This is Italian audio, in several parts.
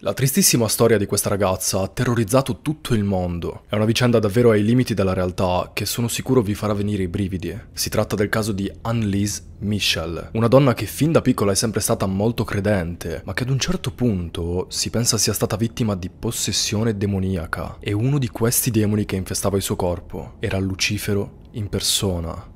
La tristissima storia di questa ragazza ha terrorizzato tutto il mondo. È una vicenda davvero ai limiti della realtà che sono sicuro vi farà venire i brividi. Si tratta del caso di Annelise Michel, una donna che fin da piccola è sempre stata molto credente, ma che ad un certo punto si pensa sia stata vittima di possessione demoniaca. E uno di questi demoni che infestava il suo corpo era Lucifero in persona.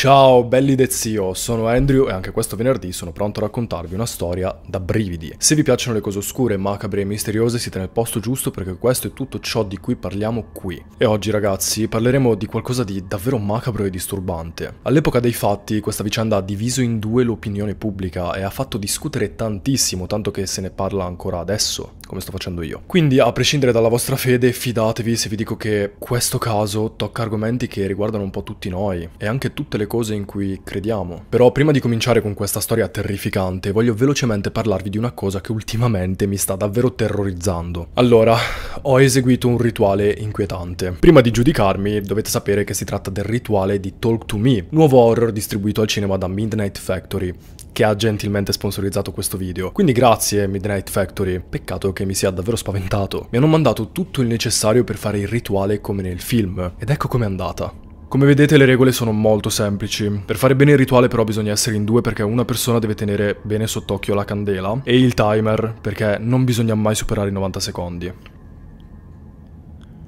Ciao belli de zio, sono Andrew e anche questo venerdì sono pronto a raccontarvi una storia da brividi. Se vi piacciono le cose oscure, macabre e misteriose siete nel posto giusto perché questo è tutto ciò di cui parliamo qui. E oggi ragazzi parleremo di qualcosa di davvero macabro e disturbante. All'epoca dei fatti questa vicenda ha diviso in due l'opinione pubblica e ha fatto discutere tantissimo, tanto che se ne parla ancora adesso come sto facendo io. Quindi a prescindere dalla vostra fede, fidatevi se vi dico che questo caso tocca argomenti che riguardano un po' tutti noi e anche tutte le cose in cui crediamo. Però prima di cominciare con questa storia terrificante, voglio velocemente parlarvi di una cosa che ultimamente mi sta davvero terrorizzando. Allora, ho eseguito un rituale inquietante. Prima di giudicarmi, dovete sapere che si tratta del rituale di Talk to Me, nuovo horror distribuito al cinema da Midnight Factory, che ha gentilmente sponsorizzato questo video. Quindi grazie Midnight Factory, peccato che mi sia davvero spaventato. Mi hanno mandato tutto il necessario per fare il rituale come nel film, ed ecco com'è andata. Come vedete le regole sono molto semplici. Per fare bene il rituale però bisogna essere in due perché una persona deve tenere bene sott'occhio la candela e il timer perché non bisogna mai superare i 90 secondi.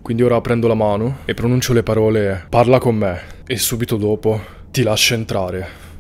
Quindi ora prendo la mano e pronuncio le parole parla con me e subito dopo ti lascio entrare.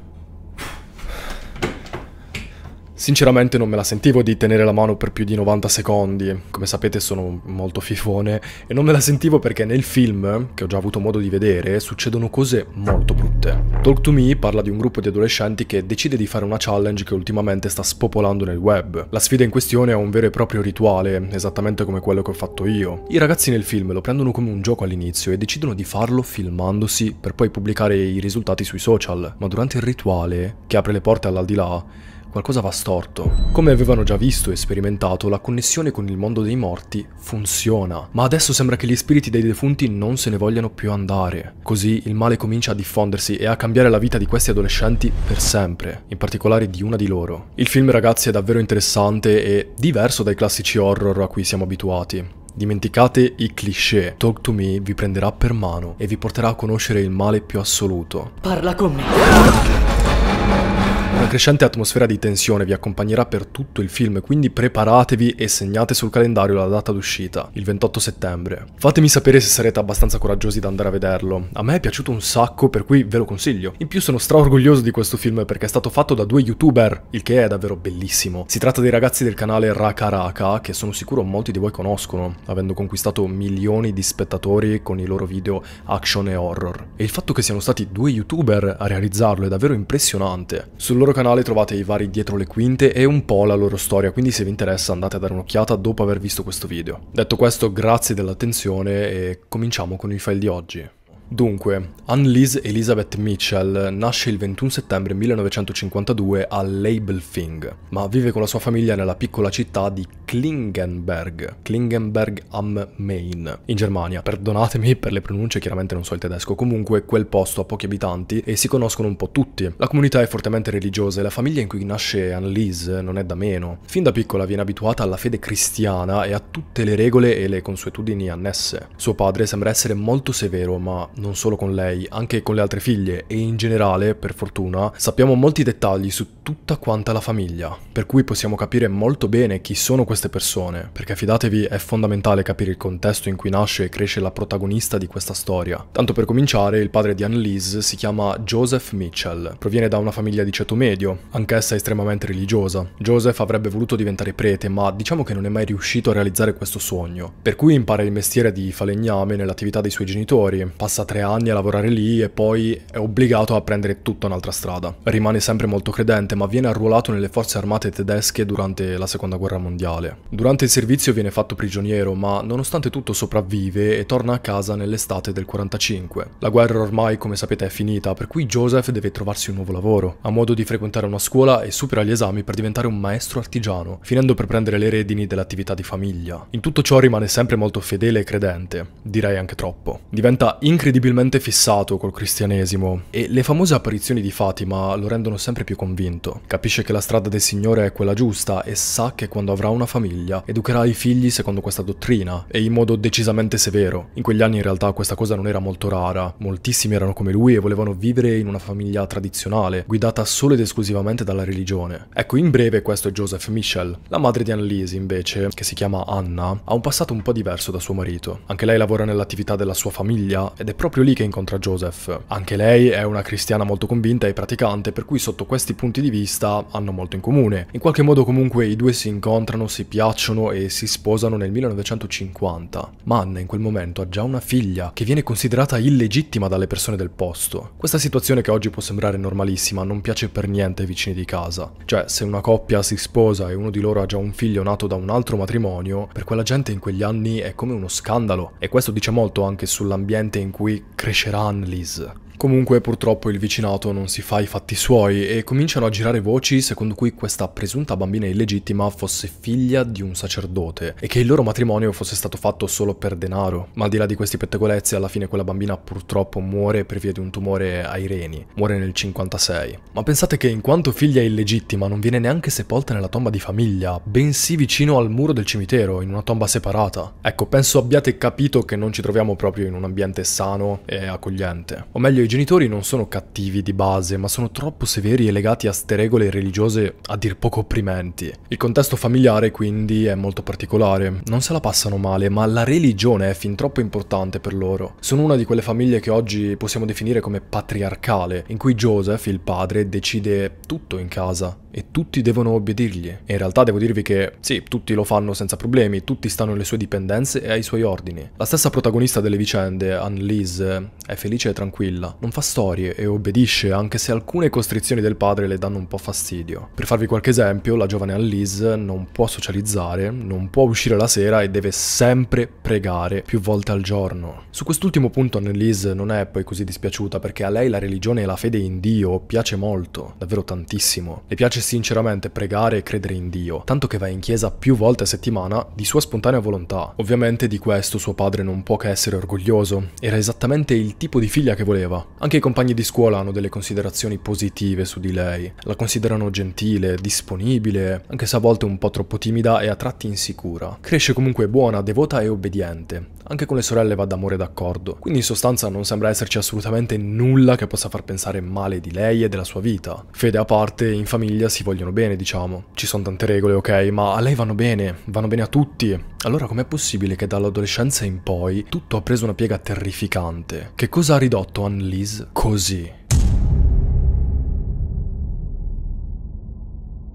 Sinceramente non me la sentivo di tenere la mano per più di 90 secondi, come sapete sono molto fifone, e non me la sentivo perché nel film, che ho già avuto modo di vedere, succedono cose molto brutte. Talk to Me parla di un gruppo di adolescenti che decide di fare una challenge che ultimamente sta spopolando nel web. La sfida in questione è un vero e proprio rituale, esattamente come quello che ho fatto io. I ragazzi nel film lo prendono come un gioco all'inizio e decidono di farlo filmandosi per poi pubblicare i risultati sui social, ma durante il rituale, che apre le porte all'aldilà, qualcosa va storto. Come avevano già visto e sperimentato, la connessione con il mondo dei morti funziona, ma adesso sembra che gli spiriti dei defunti non se ne vogliano più andare. Così il male comincia a diffondersi e a cambiare la vita di questi adolescenti per sempre, in particolare di una di loro. Il film ragazzi è davvero interessante e diverso dai classici horror a cui siamo abituati. Dimenticate i cliché. Talk to me vi prenderà per mano e vi porterà a conoscere il male più assoluto. Parla con me. Una crescente atmosfera di tensione vi accompagnerà per tutto il film, quindi preparatevi e segnate sul calendario la data d'uscita, il 28 settembre. Fatemi sapere se sarete abbastanza coraggiosi da andare a vederlo. A me è piaciuto un sacco, per cui ve lo consiglio. In più sono straorgoglioso di questo film perché è stato fatto da due youtuber, il che è davvero bellissimo. Si tratta dei ragazzi del canale Raka Raka, che sono sicuro molti di voi conoscono, avendo conquistato milioni di spettatori con i loro video action e horror. E il fatto che siano stati due youtuber a realizzarlo è davvero impressionante. Sul loro canale trovate i vari dietro le quinte e un po' la loro storia, quindi se vi interessa andate a dare un'occhiata dopo aver visto questo video. Detto questo, grazie dell'attenzione e cominciamo con i file di oggi. Dunque, Annelise Elizabeth Mitchell nasce il 21 settembre 1952 a Labelfing, ma vive con la sua famiglia nella piccola città di Klingenberg, Klingenberg am Main, in Germania. Perdonatemi per le pronunce, chiaramente non so il tedesco, comunque quel posto ha pochi abitanti e si conoscono un po' tutti. La comunità è fortemente religiosa e la famiglia in cui nasce Annelise non è da meno. Fin da piccola viene abituata alla fede cristiana e a tutte le regole e le consuetudini annesse. Suo padre sembra essere molto severo, ma non solo con lei, anche con le altre figlie e in generale, per fortuna, sappiamo molti dettagli su tutta quanta la famiglia, per cui possiamo capire molto bene chi sono queste persone, perché fidatevi è fondamentale capire il contesto in cui nasce e cresce la protagonista di questa storia. Tanto per cominciare, il padre di Annelise si chiama Joseph Mitchell, proviene da una famiglia di ceto medio, anch'essa estremamente religiosa. Joseph avrebbe voluto diventare prete, ma diciamo che non è mai riuscito a realizzare questo sogno, per cui impara il mestiere di falegname nell'attività dei suoi genitori, passa passa tre anni a lavorare lì e poi è obbligato a prendere tutta un'altra strada. Rimane sempre molto credente, ma viene arruolato nelle forze armate tedesche durante la seconda guerra mondiale. Durante il servizio viene fatto prigioniero, ma nonostante tutto sopravvive e torna a casa nell'estate del 45. La guerra ormai, come sapete, è finita, per cui Joseph deve trovarsi un nuovo lavoro. Ha modo di frequentare una scuola e supera gli esami per diventare un maestro artigiano, finendo per prendere le redini dell'attività di famiglia. In tutto ciò rimane sempre molto fedele e credente, direi anche troppo. Diventa incredibile incredibilmente fissato col cristianesimo e le famose apparizioni di Fatima lo rendono sempre più convinto. Capisce che la strada del Signore è quella giusta e sa che quando avrà una famiglia educherà i figli secondo questa dottrina e in modo decisamente severo. In quegli anni in realtà questa cosa non era molto rara, moltissimi erano come lui e volevano vivere in una famiglia tradizionale, guidata solo ed esclusivamente dalla religione. Ecco, in breve questo è Joseph Michel. La madre di Annalise, invece, che si chiama Anna, ha un passato un po' diverso da suo marito. Anche lei lavora nell'attività della sua famiglia ed è proprio lì che incontra Joseph. Anche lei è una cristiana molto convinta e praticante, per cui sotto questi punti di vista hanno molto in comune. In qualche modo comunque i due si incontrano, si piacciono e si sposano nel 1950. Ma Anna in quel momento ha già una figlia che viene considerata illegittima dalle persone del posto. Questa situazione che oggi può sembrare normalissima non piace per niente ai vicini di casa. Cioè, se una coppia si sposa e uno di loro ha già un figlio nato da un altro matrimonio, per quella gente in quegli anni è come uno scandalo e questo dice molto anche sull'ambiente in cui cui crescerà Annelise. Comunque purtroppo il vicinato non si fa i fatti suoi e cominciano a girare voci secondo cui questa presunta bambina illegittima fosse figlia di un sacerdote e che il loro matrimonio fosse stato fatto solo per denaro. Ma al di là di questi pettegolezzi alla fine quella bambina purtroppo muore per via di un tumore ai reni, muore nel 56. Ma pensate che in quanto figlia illegittima non viene neanche sepolta nella tomba di famiglia, bensì vicino al muro del cimitero, in una tomba separata. Ecco, penso abbiate capito che non ci troviamo proprio in un ambiente sano e accogliente. O meglio i genitori non sono cattivi di base, ma sono troppo severi e legati a ste regole religiose a dir poco opprimenti. Il contesto familiare quindi è molto particolare, non se la passano male, ma la religione è fin troppo importante per loro. Sono una di quelle famiglie che oggi possiamo definire come patriarcale, in cui Joseph, il padre, decide tutto in casa e tutti devono obbedirgli. E in realtà devo dirvi che sì, tutti lo fanno senza problemi, tutti stanno alle sue dipendenze e ai suoi ordini. La stessa protagonista delle vicende, Annelise, è felice e tranquilla, non fa storie e obbedisce anche se alcune costrizioni del padre le danno un po' fastidio. Per farvi qualche esempio, la giovane Annelise non può socializzare, non può uscire la sera e deve sempre pregare più volte al giorno. Su quest'ultimo punto Annelise non è poi così dispiaciuta perché a lei la religione e la fede in Dio piace molto, davvero tantissimo. Le piace sinceramente pregare e credere in Dio, tanto che va in chiesa più volte a settimana di sua spontanea volontà. Ovviamente di questo suo padre non può che essere orgoglioso, era esattamente il tipo di figlia che voleva. Anche i compagni di scuola hanno delle considerazioni positive su di lei, la considerano gentile, disponibile, anche se a volte un po' troppo timida e a tratti insicura. Cresce comunque buona, devota e obbediente, anche con le sorelle va d'amore d'accordo, quindi in sostanza non sembra esserci assolutamente nulla che possa far pensare male di lei e della sua vita. Fede a parte, in famiglia si vogliono bene, diciamo. Ci sono tante regole, ok, ma a lei vanno bene, vanno bene a tutti. Allora com'è possibile che dall'adolescenza in poi tutto ha preso una piega terrificante? Che cosa ha ridotto Annelise così?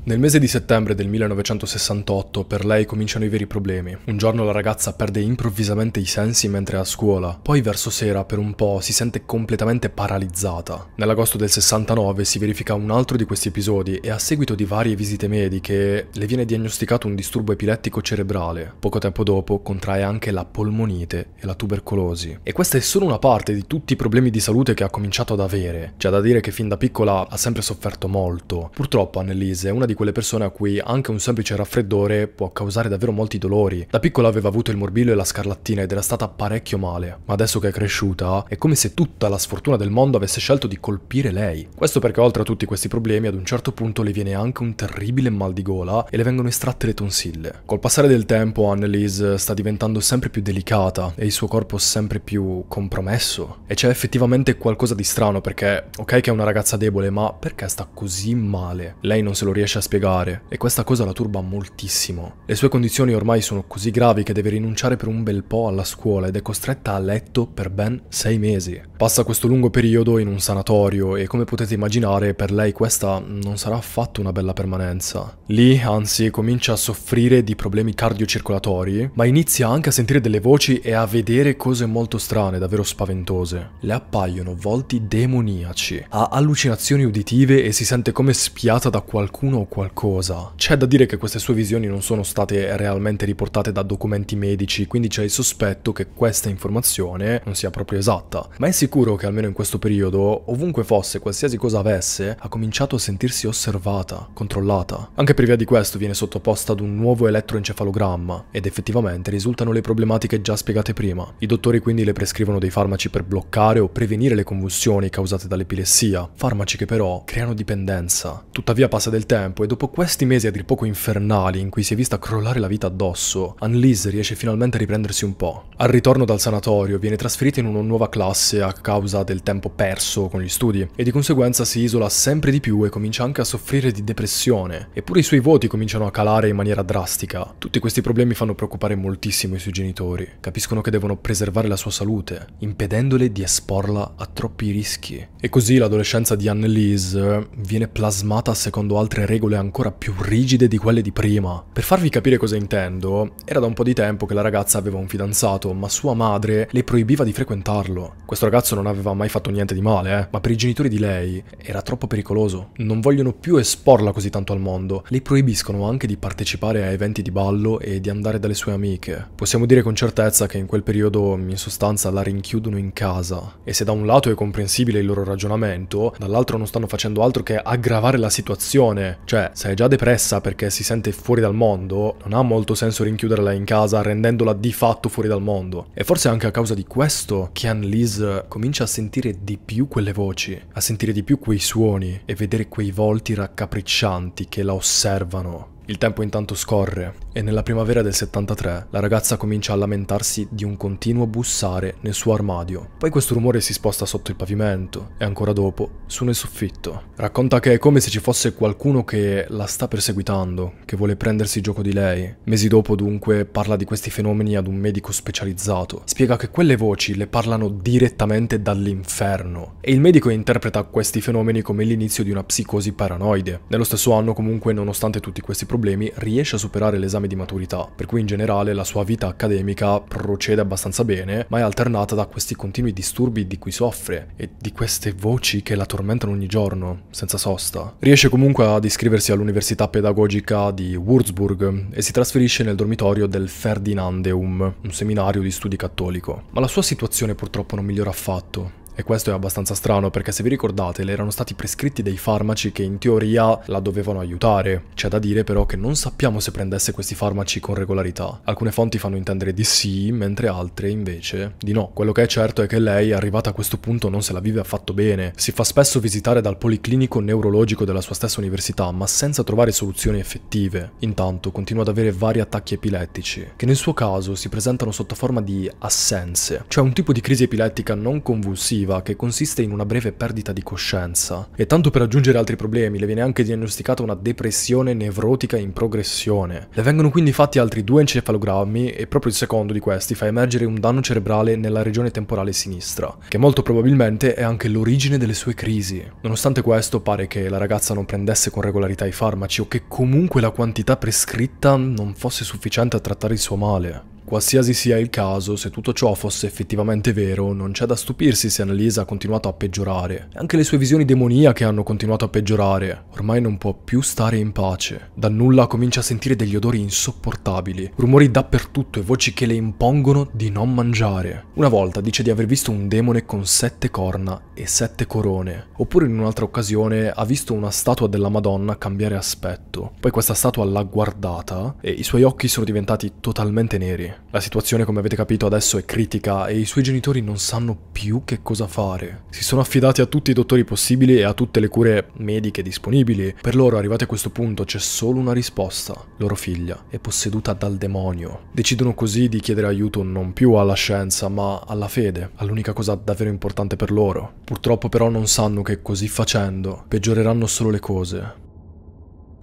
Nel mese di settembre del 1968 per lei cominciano i veri problemi. Un giorno la ragazza perde improvvisamente i sensi mentre è a scuola, poi verso sera per un po' si sente completamente paralizzata. Nell'agosto del 69 si verifica un altro di questi episodi e a seguito di varie visite mediche le viene diagnosticato un disturbo epilettico cerebrale. Poco tempo dopo contrae anche la polmonite e la tubercolosi. E questa è solo una parte di tutti i problemi di salute che ha cominciato ad avere. C'è da dire che fin da piccola ha sempre sofferto molto. Purtroppo Annelise è una di quelle persone a cui anche un semplice raffreddore può causare davvero molti dolori. Da piccola aveva avuto il morbillo e la scarlattina ed era stata parecchio male, ma adesso che è cresciuta è come se tutta la sfortuna del mondo avesse scelto di colpire lei. Questo perché oltre a tutti questi problemi ad un certo punto le viene anche un terribile mal di gola e le vengono estratte le tonsille. Col passare del tempo Annelise sta diventando sempre più delicata e il suo corpo sempre più compromesso e c'è effettivamente qualcosa di strano perché ok che è una ragazza debole ma perché sta così male? Lei non se lo riesce a spiegare e questa cosa la turba moltissimo. Le sue condizioni ormai sono così gravi che deve rinunciare per un bel po' alla scuola ed è costretta a letto per ben sei mesi. Passa questo lungo periodo in un sanatorio e come potete immaginare per lei questa non sarà affatto una bella permanenza. Lì anzi comincia a soffrire di problemi cardiocircolatori ma inizia anche a sentire delle voci e a vedere cose molto strane, davvero spaventose. Le appaiono volti demoniaci, ha allucinazioni uditive e si sente come spiata da qualcuno o qualcuno qualcosa. C'è da dire che queste sue visioni non sono state realmente riportate da documenti medici, quindi c'è il sospetto che questa informazione non sia proprio esatta. Ma è sicuro che almeno in questo periodo, ovunque fosse, qualsiasi cosa avesse, ha cominciato a sentirsi osservata, controllata. Anche per via di questo viene sottoposta ad un nuovo elettroencefalogramma ed effettivamente risultano le problematiche già spiegate prima. I dottori quindi le prescrivono dei farmaci per bloccare o prevenire le convulsioni causate dall'epilessia, farmaci che però creano dipendenza. Tuttavia passa del tempo tempo e dopo questi mesi a dir poco infernali in cui si è vista crollare la vita addosso, Annelise riesce finalmente a riprendersi un po'. Al ritorno dal sanatorio viene trasferita in una nuova classe a causa del tempo perso con gli studi e di conseguenza si isola sempre di più e comincia anche a soffrire di depressione, eppure i suoi voti cominciano a calare in maniera drastica. Tutti questi problemi fanno preoccupare moltissimo i suoi genitori, capiscono che devono preservare la sua salute, impedendole di esporla a troppi rischi. E così l'adolescenza di Annelise viene plasmata secondo altre regole regole ancora più rigide di quelle di prima. Per farvi capire cosa intendo, era da un po' di tempo che la ragazza aveva un fidanzato, ma sua madre le proibiva di frequentarlo. Questo ragazzo non aveva mai fatto niente di male, eh? ma per i genitori di lei era troppo pericoloso. Non vogliono più esporla così tanto al mondo, le proibiscono anche di partecipare a eventi di ballo e di andare dalle sue amiche. Possiamo dire con certezza che in quel periodo in sostanza la rinchiudono in casa e se da un lato è comprensibile il loro ragionamento, dall'altro non stanno facendo altro che aggravare la situazione, cioè cioè, se è già depressa perché si sente fuori dal mondo, non ha molto senso rinchiuderla in casa rendendola di fatto fuori dal mondo. E forse anche a causa di questo che Annelise comincia a sentire di più quelle voci, a sentire di più quei suoni e vedere quei volti raccapriccianti che la osservano. Il tempo intanto scorre e nella primavera del 73 la ragazza comincia a lamentarsi di un continuo bussare nel suo armadio. Poi questo rumore si sposta sotto il pavimento e ancora dopo su nel soffitto. Racconta che è come se ci fosse qualcuno che la sta perseguitando, che vuole prendersi gioco di lei. Mesi dopo dunque parla di questi fenomeni ad un medico specializzato. Spiega che quelle voci le parlano direttamente dall'inferno e il medico interpreta questi fenomeni come l'inizio di una psicosi paranoide. Nello stesso anno comunque nonostante tutti questi problemi problemi, riesce a superare l'esame di maturità, per cui in generale la sua vita accademica procede abbastanza bene, ma è alternata da questi continui disturbi di cui soffre e di queste voci che la tormentano ogni giorno, senza sosta. Riesce comunque ad iscriversi all'università pedagogica di Würzburg e si trasferisce nel dormitorio del Ferdinandeum, un seminario di studi cattolico. Ma la sua situazione purtroppo non migliora affatto. E questo è abbastanza strano perché se vi ricordate le erano stati prescritti dei farmaci che in teoria la dovevano aiutare. C'è da dire però che non sappiamo se prendesse questi farmaci con regolarità. Alcune fonti fanno intendere di sì, mentre altre invece di no. Quello che è certo è che lei, arrivata a questo punto, non se la vive affatto bene. Si fa spesso visitare dal policlinico neurologico della sua stessa università, ma senza trovare soluzioni effettive. Intanto continua ad avere vari attacchi epilettici, che nel suo caso si presentano sotto forma di assenze, cioè un tipo di crisi epilettica non convulsiva affettiva che consiste in una breve perdita di coscienza. E tanto per aggiungere altri problemi, le viene anche diagnosticata una depressione nevrotica in progressione. Le vengono quindi fatti altri due encefalogrammi e proprio il secondo di questi fa emergere un danno cerebrale nella regione temporale sinistra, che molto probabilmente è anche l'origine delle sue crisi. Nonostante questo pare che la ragazza non prendesse con regolarità i farmaci o che comunque la quantità prescritta non fosse sufficiente a trattare il suo male. Qualsiasi sia il caso, se tutto ciò fosse effettivamente vero, non c'è da stupirsi se Annalisa ha continuato a peggiorare. Anche le sue visioni demoniache hanno continuato a peggiorare. Ormai non può più stare in pace. Da nulla comincia a sentire degli odori insopportabili, rumori dappertutto e voci che le impongono di non mangiare. Una volta dice di aver visto un demone con sette corna e sette corone. Oppure in un'altra occasione ha visto una statua della Madonna cambiare aspetto. Poi questa statua l'ha guardata e i suoi occhi sono diventati totalmente neri. La situazione, come avete capito, adesso è critica e i suoi genitori non sanno più che cosa fare. Si sono affidati a tutti i dottori possibili e a tutte le cure mediche disponibili. Per loro, arrivati a questo punto, c'è solo una risposta. Loro figlia è posseduta dal demonio. Decidono così di chiedere aiuto non più alla scienza, ma alla fede, all'unica cosa davvero importante per loro. Purtroppo però non sanno che così facendo peggioreranno solo le cose.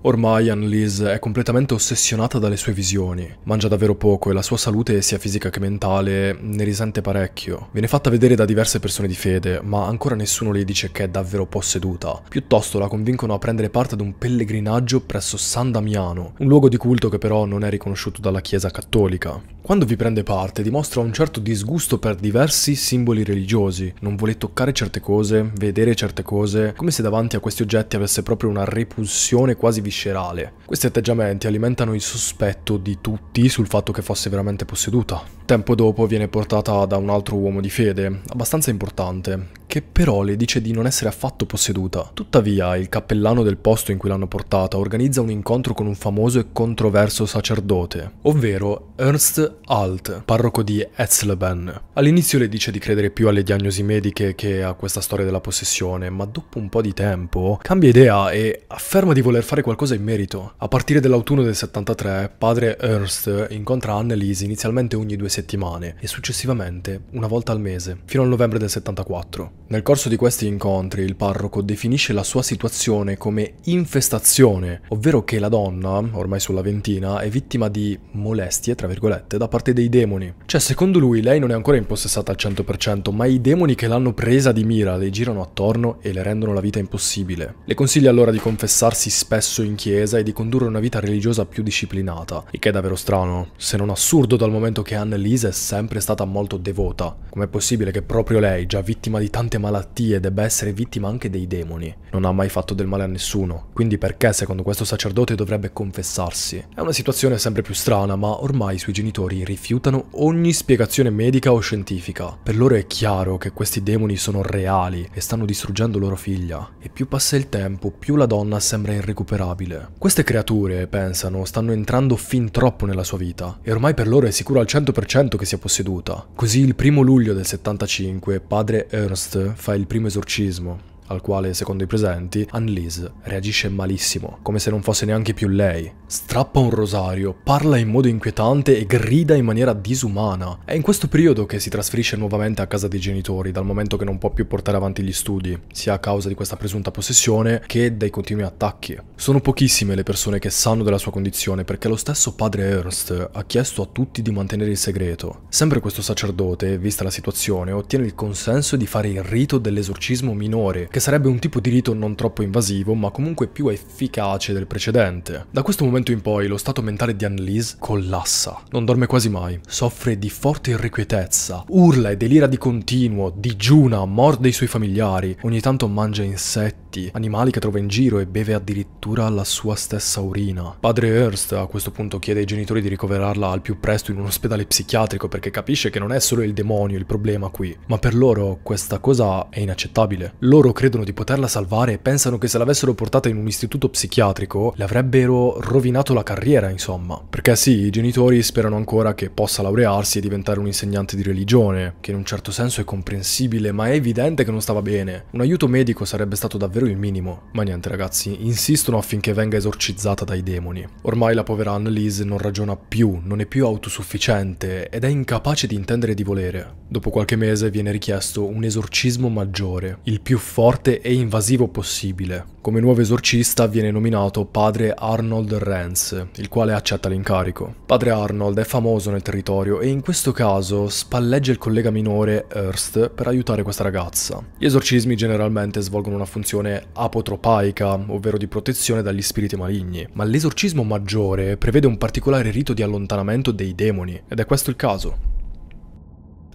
Ormai Annelise è completamente ossessionata dalle sue visioni, mangia davvero poco e la sua salute, sia fisica che mentale, ne risente parecchio. Viene fatta vedere da diverse persone di fede, ma ancora nessuno le dice che è davvero posseduta. Piuttosto la convincono a prendere parte ad un pellegrinaggio presso San Damiano, un luogo di culto che però non è riconosciuto dalla Chiesa cattolica. Quando vi prende parte dimostra un certo disgusto per diversi simboli religiosi, non vuole toccare certe cose, vedere certe cose, come se davanti a questi oggetti avesse proprio una repulsione quasi vicina viscerale. Questi atteggiamenti alimentano il sospetto di tutti sul fatto che fosse veramente posseduta. Tempo dopo viene portata da un altro uomo di fede, abbastanza importante, che però le dice di non essere affatto posseduta. Tuttavia, il cappellano del posto in cui l'hanno portata organizza un incontro con un famoso e controverso sacerdote, ovvero Ernst Alt, parroco di Etzleben. All'inizio le dice di credere più alle diagnosi mediche che a questa storia della possessione, ma dopo un po' di tempo cambia idea e afferma di voler fare qualcosa in merito. A partire dall'autunno del 73, padre Ernst incontra Annelise inizialmente ogni due settimane e successivamente una volta al mese, fino al novembre del 74. Nel corso di questi incontri il parroco definisce la sua situazione come infestazione, ovvero che la donna, ormai sulla ventina, è vittima di molestie, tra virgolette, da parte dei demoni. Cioè, secondo lui, lei non è ancora impossessata al 100%, ma i demoni che l'hanno presa di mira le girano attorno e le rendono la vita impossibile. Le consiglia allora di confessarsi spesso in chiesa e di condurre una vita religiosa più disciplinata, il che è davvero strano, se non assurdo dal momento che Annelise è sempre stata molto devota. Com'è possibile che proprio lei, già vittima di tanti molte malattie debba essere vittima anche dei demoni. Non ha mai fatto del male a nessuno, quindi perché secondo questo sacerdote dovrebbe confessarsi? È una situazione sempre più strana, ma ormai i suoi genitori rifiutano ogni spiegazione medica o scientifica. Per loro è chiaro che questi demoni sono reali e stanno distruggendo loro figlia. E più passa il tempo, più la donna sembra irrecuperabile. Queste creature, pensano, stanno entrando fin troppo nella sua vita e ormai per loro è sicuro al 100% che sia posseduta. Così il primo luglio del 75, padre Ernst fa il primo esorcismo al quale, secondo i presenti, Annelise reagisce malissimo, come se non fosse neanche più lei. Strappa un rosario, parla in modo inquietante e grida in maniera disumana. È in questo periodo che si trasferisce nuovamente a casa dei genitori, dal momento che non può più portare avanti gli studi, sia a causa di questa presunta possessione che dai continui attacchi. Sono pochissime le persone che sanno della sua condizione perché lo stesso padre Ernst ha chiesto a tutti di mantenere il segreto. Sempre questo sacerdote, vista la situazione, ottiene il consenso di fare il rito dell'esorcismo minore che sarebbe un tipo di rito non troppo invasivo, ma comunque più efficace del precedente. Da questo momento in poi lo stato mentale di Annelise collassa. Non dorme quasi mai, soffre di forte irrequietezza, urla e delira di continuo, digiuna, morde i suoi familiari, ogni tanto mangia insetti, animali che trova in giro e beve addirittura la sua stessa urina. Padre Hearst a questo punto chiede ai genitori di ricoverarla al più presto in un ospedale psichiatrico perché capisce che non è solo il demonio il problema qui, ma per loro questa cosa è inaccettabile. Loro credono credono di poterla salvare e pensano che se l'avessero portata in un istituto psichiatrico le avrebbero rovinato la carriera, insomma. Perché sì, i genitori sperano ancora che possa laurearsi e diventare un insegnante di religione, che in un certo senso è comprensibile, ma è evidente che non stava bene. Un aiuto medico sarebbe stato davvero il minimo. Ma niente ragazzi, insistono affinché venga esorcizzata dai demoni. Ormai la povera Annalise non ragiona più, non è più autosufficiente ed è incapace di intendere di volere. Dopo qualche mese viene richiesto un esorcismo maggiore, il più forte forte e invasivo possibile. Come nuovo esorcista viene nominato padre Arnold Renz, il quale accetta l'incarico. Padre Arnold è famoso nel territorio e in questo caso spalleggia il collega minore Ernst per aiutare questa ragazza. Gli esorcismi generalmente svolgono una funzione apotropaica, ovvero di protezione dagli spiriti maligni, ma l'esorcismo maggiore prevede un particolare rito di allontanamento dei demoni, ed è questo il caso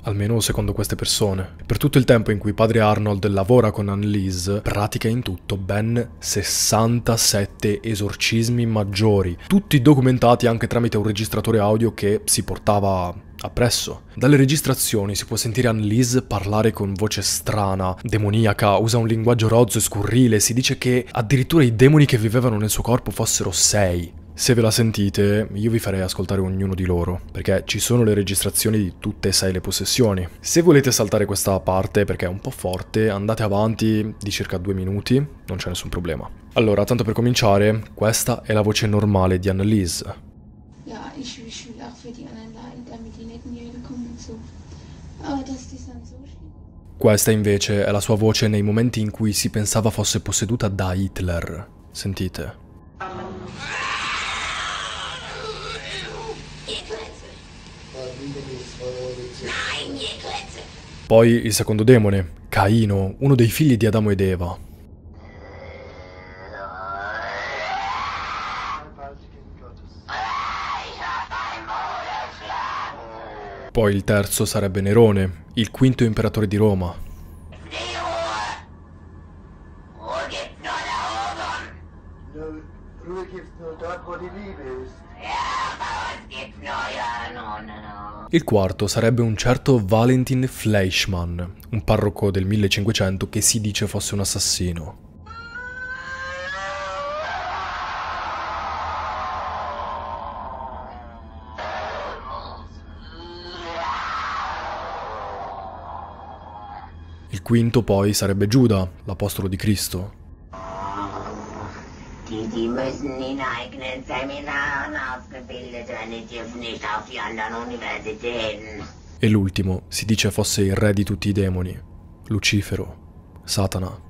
almeno secondo queste persone. Per tutto il tempo in cui padre Arnold lavora con Annelise, pratica in tutto ben 67 esorcismi maggiori, tutti documentati anche tramite un registratore audio che si portava appresso. Dalle registrazioni si può sentire Annelise parlare con voce strana, demoniaca, usa un linguaggio rozzo e scurrile, si dice che addirittura i demoni che vivevano nel suo corpo fossero sei. Se ve la sentite, io vi farei ascoltare ognuno di loro, perché ci sono le registrazioni di tutte e sei le possessioni. Se volete saltare questa parte, perché è un po' forte, andate avanti di circa due minuti, non c'è nessun problema. Allora, tanto per cominciare, questa è la voce normale di Annalise. Questa invece è la sua voce nei momenti in cui si pensava fosse posseduta da Hitler. Sentite. Poi il secondo demone, Caino, uno dei figli di Adamo ed Eva. Poi il terzo sarebbe Nerone, il quinto imperatore di Roma. No, il quarto sarebbe un certo Valentin Fleischmann, un parroco del 1500 che si dice fosse un assassino. Il quinto poi sarebbe Giuda, l'apostolo di Cristo, Dediğimiz Ninaik'in seminarına askı bildireni definita fiandan universitin. E l'ultimo si dice fosse il re di tutti i demoni, Lucifero, Satana.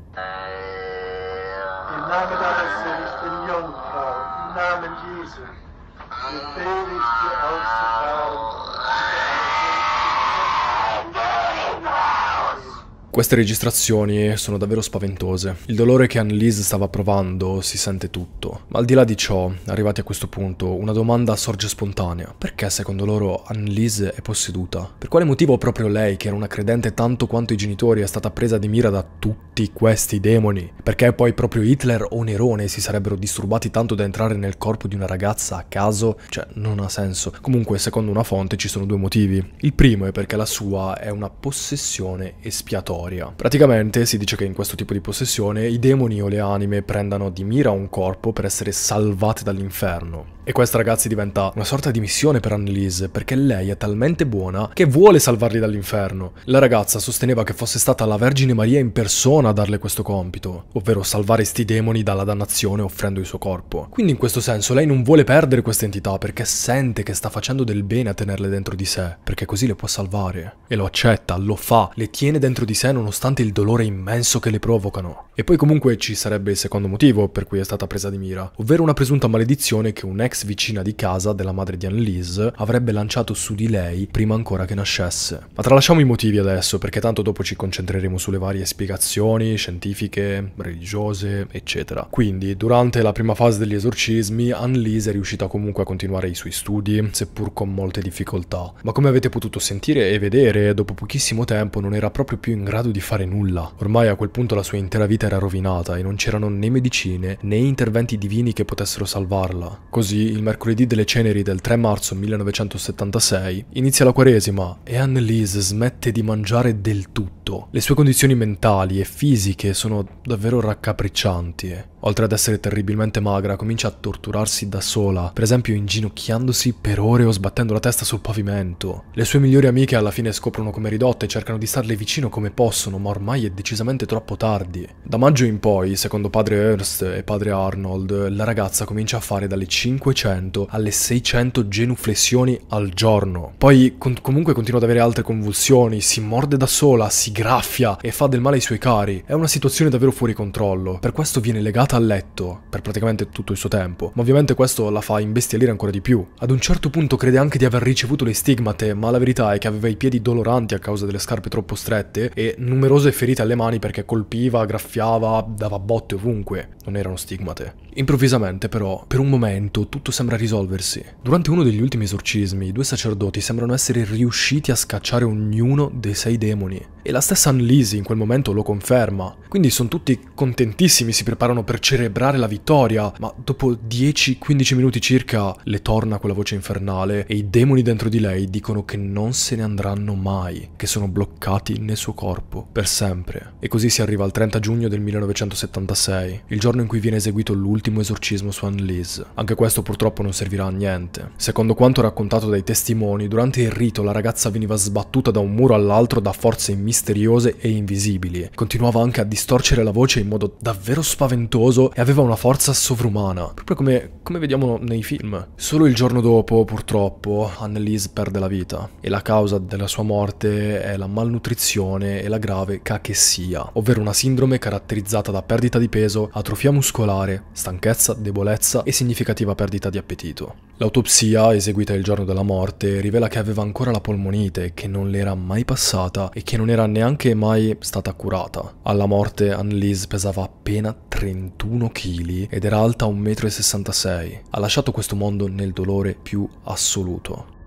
Queste registrazioni sono davvero spaventose. Il dolore che Annelise stava provando si sente tutto. Ma al di là di ciò, arrivati a questo punto, una domanda sorge spontanea. Perché secondo loro Annelise è posseduta? Per quale motivo proprio lei, che era una credente tanto quanto i genitori, è stata presa di mira da tutti questi demoni? Perché poi proprio Hitler o Nerone si sarebbero disturbati tanto da entrare nel corpo di una ragazza a caso? Cioè, non ha senso. Comunque, secondo una fonte ci sono due motivi. Il primo è perché la sua è una possessione espiatoria memoria. Praticamente si dice che in questo tipo di possessione i demoni o le anime prendano di mira un corpo per essere salvate dall'inferno e questa ragazzi diventa una sorta di missione per Annelise perché lei è talmente buona che vuole salvarli dall'inferno. La ragazza sosteneva che fosse stata la Vergine Maria in persona a darle questo compito, ovvero salvare sti demoni dalla dannazione offrendo il suo corpo. Quindi in questo senso lei non vuole perdere questa entità perché sente che sta facendo del bene a tenerle dentro di sé, perché così le può salvare. E lo accetta, lo fa, le tiene dentro di sé nonostante il dolore immenso che le provocano. E poi comunque ci sarebbe il secondo motivo per cui è stata presa di mira, ovvero una presunta maledizione che un ex vicina di casa della madre di Annelise avrebbe lanciato su di lei prima ancora che nascesse. Ma tralasciamo i motivi adesso, perché tanto dopo ci concentreremo sulle varie spiegazioni scientifiche, religiose, eccetera. Quindi, durante la prima fase degli esorcismi, Annelise è riuscita comunque a continuare i suoi studi, seppur con molte difficoltà. Ma come avete potuto sentire e vedere, dopo pochissimo tempo non era proprio più in grado di fare nulla. Ormai a quel punto la sua intera vita era rovinata e non c'erano né medicine né interventi divini che potessero salvarla. Così il mercoledì delle ceneri del 3 marzo 1976, inizia la quaresima e Annelise smette di mangiare del tutto. Le sue condizioni mentali e fisiche sono davvero raccapriccianti. Oltre ad essere terribilmente magra, comincia a torturarsi da sola, per esempio inginocchiandosi per ore o sbattendo la testa sul pavimento. Le sue migliori amiche alla fine scoprono come ridotte e cercano di starle vicino come possono, ma ormai è decisamente troppo tardi. Da maggio in poi, secondo padre Ernst e padre Arnold, la ragazza comincia a fare dalle 5 500 alle 600 genuflessioni al giorno. Poi con comunque continua ad avere altre convulsioni, si morde da sola, si graffia e fa del male ai suoi cari. È una situazione davvero fuori controllo. Per questo viene legata a letto per praticamente tutto il suo tempo. Ma ovviamente questo la fa imbestialire ancora di più. Ad un certo punto crede anche di aver ricevuto le stigmate, ma la verità è che aveva i piedi doloranti a causa delle scarpe troppo strette e numerose ferite alle mani perché colpiva, graffiava, dava botte ovunque. Non erano stigmate. Improvvisamente però, per un momento, tutto tutto sembra risolversi. Durante uno degli ultimi esorcismi, i due sacerdoti sembrano essere riusciti a scacciare ognuno dei sei demoni, e la stessa Annalise in quel momento lo conferma. Quindi sono tutti contentissimi, si preparano per celebrare la vittoria, ma dopo 10-15 minuti circa le torna quella voce infernale e i demoni dentro di lei dicono che non se ne andranno mai, che sono bloccati nel suo corpo, per sempre. E così si arriva al 30 giugno del 1976, il giorno in cui viene eseguito l'ultimo esorcismo su Annalise. Anche questo purtroppo non servirà a niente. Secondo quanto raccontato dai testimoni, durante il rito la ragazza veniva sbattuta da un muro all'altro da forze mistiche misteriose e invisibili. Continuava anche a distorcere la voce in modo davvero spaventoso e aveva una forza sovrumana, proprio come, come vediamo nei film. Solo il giorno dopo, purtroppo, Annelise perde la vita e la causa della sua morte è la malnutrizione e la grave cachessia, ovvero una sindrome caratterizzata da perdita di peso, atrofia muscolare, stanchezza, debolezza e significativa perdita di appetito. L'autopsia, eseguita il giorno della morte, rivela che aveva ancora la polmonite, che non le era mai passata e che non era era neanche mai stata curata. Alla morte Annelise pesava appena 31 kg ed era alta 1,66 m. Ha lasciato questo mondo nel dolore più assoluto.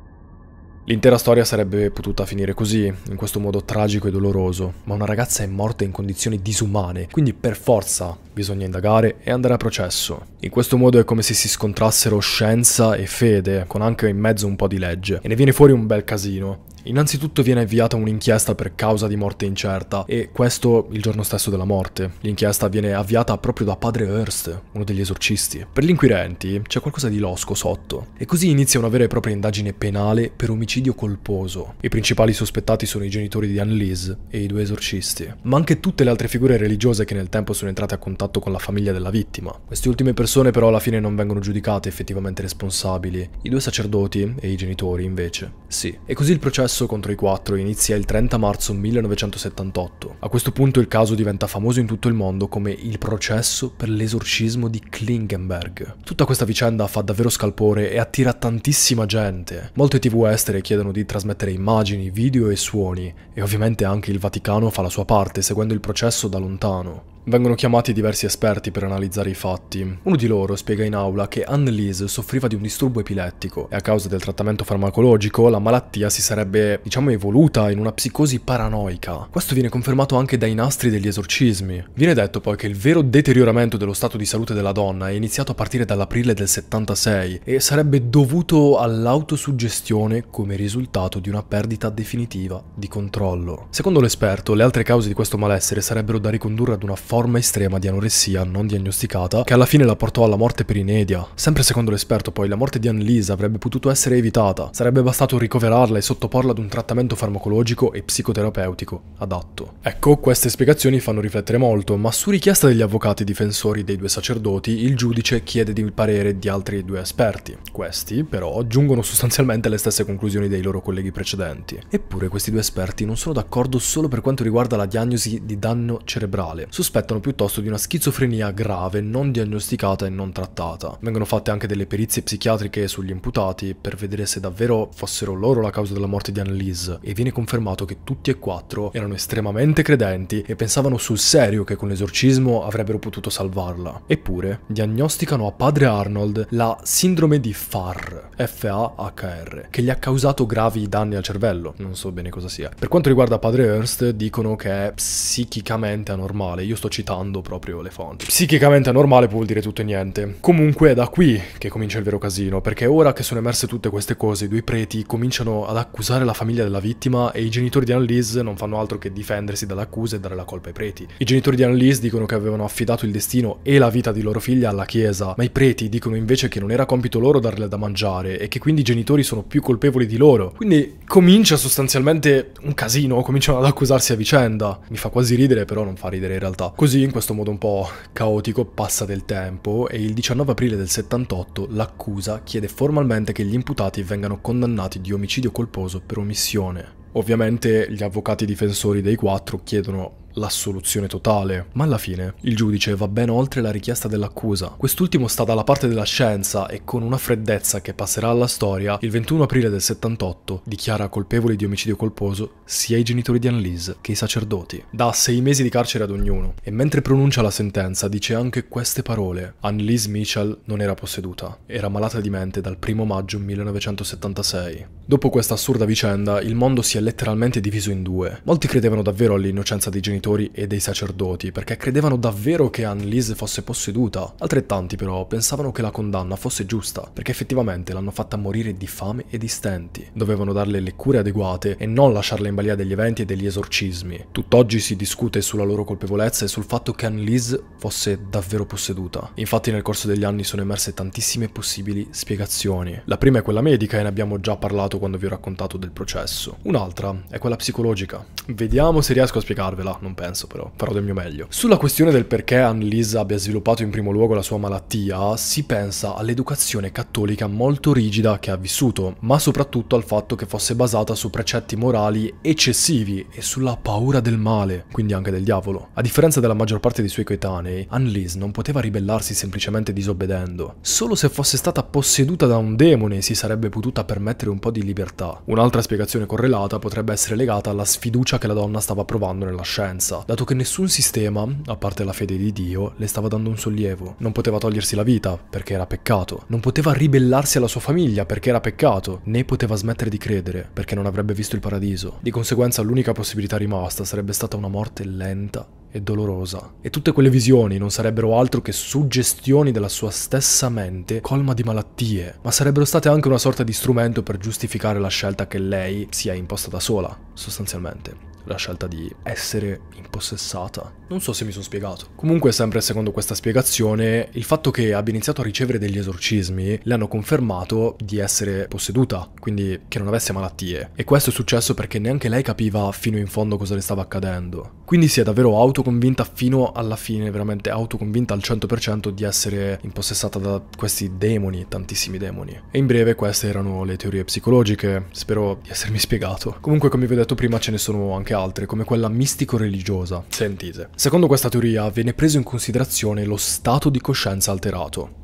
L'intera storia sarebbe potuta finire così, in questo modo tragico e doloroso, ma una ragazza è morta in condizioni disumane, quindi per forza bisogna indagare e andare a processo. In questo modo è come se si scontrassero scienza e fede, con anche in mezzo un po' di legge, e ne viene fuori un bel casino. Innanzitutto viene avviata un'inchiesta per causa di morte incerta e questo il giorno stesso della morte. L'inchiesta viene avviata proprio da padre Hearst, uno degli esorcisti. Per gli inquirenti c'è qualcosa di losco sotto e così inizia una vera e propria indagine penale per omicidio colposo. I principali sospettati sono i genitori di Annelise e i due esorcisti, ma anche tutte le altre figure religiose che nel tempo sono entrate a contatto con la famiglia della vittima. Queste ultime persone però alla fine non vengono giudicate effettivamente responsabili, i due sacerdoti e i genitori invece. Sì, e così il processo processo contro i quattro inizia il 30 marzo 1978. A questo punto il caso diventa famoso in tutto il mondo come il processo per l'esorcismo di Klingenberg. Tutta questa vicenda fa davvero scalpore e attira tantissima gente. Molte tv estere chiedono di trasmettere immagini, video e suoni, e ovviamente anche il Vaticano fa la sua parte seguendo il processo da lontano. Vengono chiamati diversi esperti per analizzare i fatti. Uno di loro spiega in aula che Annelise soffriva di un disturbo epilettico e a causa del trattamento farmacologico la malattia si sarebbe, diciamo, evoluta in una psicosi paranoica. Questo viene confermato anche dai nastri degli esorcismi. Viene detto poi che il vero deterioramento dello stato di salute della donna è iniziato a partire dall'aprile del 76 e sarebbe dovuto all'autosuggestione come risultato di una perdita definitiva di controllo. Secondo l'esperto, le altre cause di questo malessere sarebbero da ricondurre ad una forma estrema di anoressia non diagnosticata che alla fine la portò alla morte per inedia. Sempre secondo l'esperto poi la morte di Annalisa avrebbe potuto essere evitata, sarebbe bastato ricoverarla e sottoporla ad un trattamento farmacologico e psicoterapeutico adatto. Ecco, queste spiegazioni fanno riflettere molto, ma su richiesta degli avvocati difensori dei due sacerdoti il giudice chiede il parere di altri due esperti. Questi però giungono sostanzialmente alle stesse conclusioni dei loro colleghi precedenti. Eppure questi due esperti non sono d'accordo solo per quanto riguarda la diagnosi di danno cerebrale, sospetto sospettano piuttosto di una schizofrenia grave non diagnosticata e non trattata. Vengono fatte anche delle perizie psichiatriche sugli imputati per vedere se davvero fossero loro la causa della morte di Annalise e viene confermato che tutti e quattro erano estremamente credenti e pensavano sul serio che con l'esorcismo avrebbero potuto salvarla. Eppure diagnosticano a padre Arnold la sindrome di Farr, F-A-H-R, che gli ha causato gravi danni al cervello, non so bene cosa sia. Per quanto riguarda padre Ernst, dicono che è psichicamente anormale, io sto citando proprio le fonti. Psichicamente normale può vuol dire tutto e niente. Comunque è da qui che comincia il vero casino, perché ora che sono emerse tutte queste cose, i due preti cominciano ad accusare la famiglia della vittima e i genitori di Annalise non fanno altro che difendersi dall'accusa e dare la colpa ai preti. I genitori di Annalise dicono che avevano affidato il destino e la vita di loro figlia alla chiesa, ma i preti dicono invece che non era compito loro darle da mangiare e che quindi i genitori sono più colpevoli di loro. Quindi comincia sostanzialmente un casino, cominciano ad accusarsi a vicenda. Mi fa quasi ridere, però non fa ridere in realtà. Così, in questo modo un po' caotico, passa del tempo e il 19 aprile del 78 l'accusa chiede formalmente che gli imputati vengano condannati di omicidio colposo per omissione. Ovviamente gli avvocati difensori dei quattro chiedono l'assoluzione totale, ma alla fine il giudice va ben oltre la richiesta dell'accusa. Quest'ultimo sta dalla parte della scienza e con una freddezza che passerà alla storia, il 21 aprile del 78 dichiara colpevoli di omicidio colposo sia i genitori di Annelise che i sacerdoti. Dà sei mesi di carcere ad ognuno e mentre pronuncia la sentenza dice anche queste parole. Annelise Mitchell non era posseduta, era malata di mente dal 1 maggio 1976. Dopo questa assurda vicenda il mondo si è letteralmente diviso in due. Molti credevano davvero all'innocenza dei genitori genitori e dei sacerdoti, perché credevano davvero che Annelise fosse posseduta. Altrettanti però pensavano che la condanna fosse giusta, perché effettivamente l'hanno fatta morire di fame e di stenti. Dovevano darle le cure adeguate e non lasciarla in balia degli eventi e degli esorcismi. Tutt'oggi si discute sulla loro colpevolezza e sul fatto che Annelise fosse davvero posseduta. Infatti nel corso degli anni sono emerse tantissime possibili spiegazioni. La prima è quella medica e ne abbiamo già parlato quando vi ho raccontato del processo. Un'altra è quella psicologica. Vediamo se riesco a spiegarvela, non non penso però, farò del mio meglio. Sulla questione del perché Annalisa abbia sviluppato in primo luogo la sua malattia, si pensa all'educazione cattolica molto rigida che ha vissuto, ma soprattutto al fatto che fosse basata su precetti morali eccessivi e sulla paura del male, quindi anche del diavolo. A differenza della maggior parte dei suoi coetanei, Annalise non poteva ribellarsi semplicemente disobbedendo. Solo se fosse stata posseduta da un demone si sarebbe potuta permettere un po' di libertà. Un'altra spiegazione correlata potrebbe essere legata alla sfiducia che la donna stava provando nella scienza sofferenza, dato che nessun sistema, a parte la fede di Dio, le stava dando un sollievo. Non poteva togliersi la vita, perché era peccato. Non poteva ribellarsi alla sua famiglia, perché era peccato. Né poteva smettere di credere, perché non avrebbe visto il paradiso. Di conseguenza l'unica possibilità rimasta sarebbe stata una morte lenta e dolorosa. E tutte quelle visioni non sarebbero altro che suggestioni della sua stessa mente colma di malattie, ma sarebbero state anche una sorta di strumento per giustificare la scelta che lei si è imposta da sola, sostanzialmente la scelta di essere impossessata. Non so se mi sono spiegato. Comunque, sempre secondo questa spiegazione, il fatto che abbia iniziato a ricevere degli esorcismi le hanno confermato di essere posseduta, quindi che non avesse malattie. E questo è successo perché neanche lei capiva fino in fondo cosa le stava accadendo. Quindi si è davvero autoconvinta fino alla fine, veramente autoconvinta al 100% di essere impossessata da questi demoni, tantissimi demoni. E in breve queste erano le teorie psicologiche, spero di essermi spiegato. Comunque come vi ho detto prima ce ne sono anche anche altre, come quella mistico-religiosa, sentite. Secondo questa teoria viene preso in considerazione lo stato di coscienza alterato,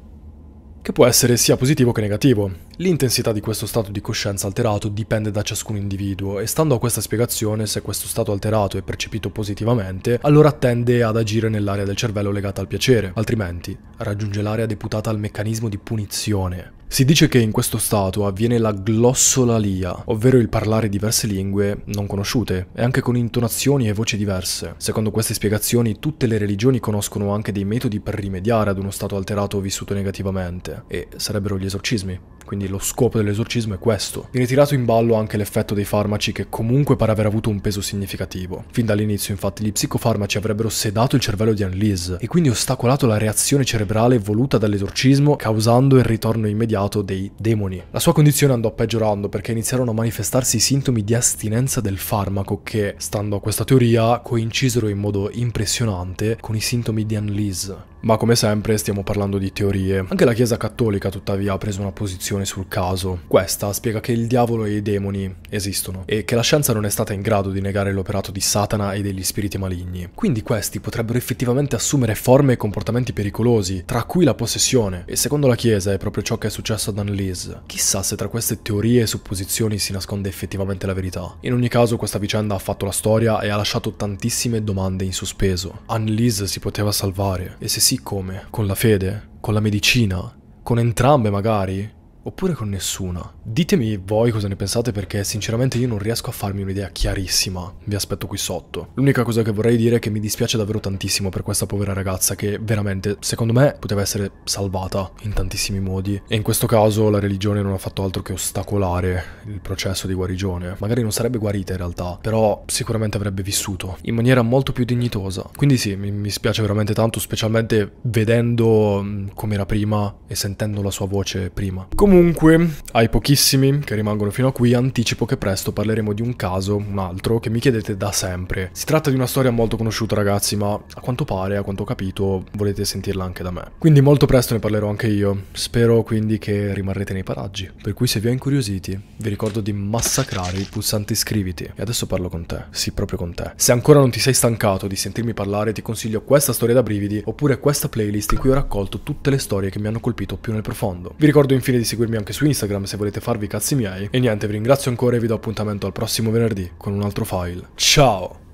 che può essere sia positivo che negativo. L'intensità di questo stato di coscienza alterato dipende da ciascun individuo e stando a questa spiegazione, se questo stato alterato è percepito positivamente, allora tende ad agire nell'area del cervello legata al piacere, altrimenti raggiunge l'area deputata al meccanismo di punizione. Si dice che in questo stato avviene la glossolalia, ovvero il parlare diverse lingue non conosciute, e anche con intonazioni e voci diverse. Secondo queste spiegazioni, tutte le religioni conoscono anche dei metodi per rimediare ad uno stato alterato vissuto negativamente, e sarebbero gli esorcismi quindi lo scopo dell'esorcismo è questo. Viene tirato in ballo anche l'effetto dei farmaci che comunque pare aver avuto un peso significativo. Fin dall'inizio infatti gli psicofarmaci avrebbero sedato il cervello di Annelise e quindi ostacolato la reazione cerebrale voluta dall'esorcismo causando il ritorno immediato dei demoni. La sua condizione andò peggiorando perché iniziarono a manifestarsi i sintomi di astinenza del farmaco che, stando a questa teoria, coincisero in modo impressionante con i sintomi di Annelise. Ma come sempre stiamo parlando di teorie. Anche la Chiesa Cattolica tuttavia ha preso una posizione sul caso. Questa spiega che il diavolo e i demoni esistono e che la scienza non è stata in grado di negare l'operato di Satana e degli spiriti maligni. Quindi questi potrebbero effettivamente assumere forme e comportamenti pericolosi, tra cui la possessione. E secondo la Chiesa è proprio ciò che è successo ad Annelise. Chissà se tra queste teorie e supposizioni si nasconde effettivamente la verità. In ogni caso questa vicenda ha fatto la storia e ha lasciato tantissime domande in sospeso. Annelise si poteva salvare e se come, con la fede, con la medicina, con entrambe magari, oppure con nessuno. Ditemi voi cosa ne pensate perché sinceramente io non riesco a farmi un'idea chiarissima, vi aspetto qui sotto. L'unica cosa che vorrei dire è che mi dispiace davvero tantissimo per questa povera ragazza che veramente, secondo me, poteva essere salvata in tantissimi modi e in questo caso la religione non ha fatto altro che ostacolare il processo di guarigione. Magari non sarebbe guarita in realtà, però sicuramente avrebbe vissuto in maniera molto più dignitosa. Quindi sì, mi, mi spiace veramente tanto, specialmente vedendo mm, come era prima e sentendo la sua voce prima. Comunque Comunque, ai pochissimi che rimangono fino a qui, anticipo che presto parleremo di un caso, un altro, che mi chiedete da sempre. Si tratta di una storia molto conosciuta ragazzi, ma a quanto pare, a quanto ho capito, volete sentirla anche da me. Quindi molto presto ne parlerò anche io. Spero quindi che rimarrete nei paraggi. Per cui se vi ho incuriositi, vi ricordo di massacrare il pulsante iscriviti. E adesso parlo con te, sì proprio con te. Se ancora non ti sei stancato di sentirmi parlare, ti consiglio questa storia da brividi, oppure questa playlist in cui ho raccolto tutte le storie che mi hanno colpito più nel profondo. Vi ricordo infine di seguirmi seguirmi anche su Instagram se volete farvi i cazzi miei. E niente, vi ringrazio ancora e vi do appuntamento al prossimo venerdì con un altro file. Ciao!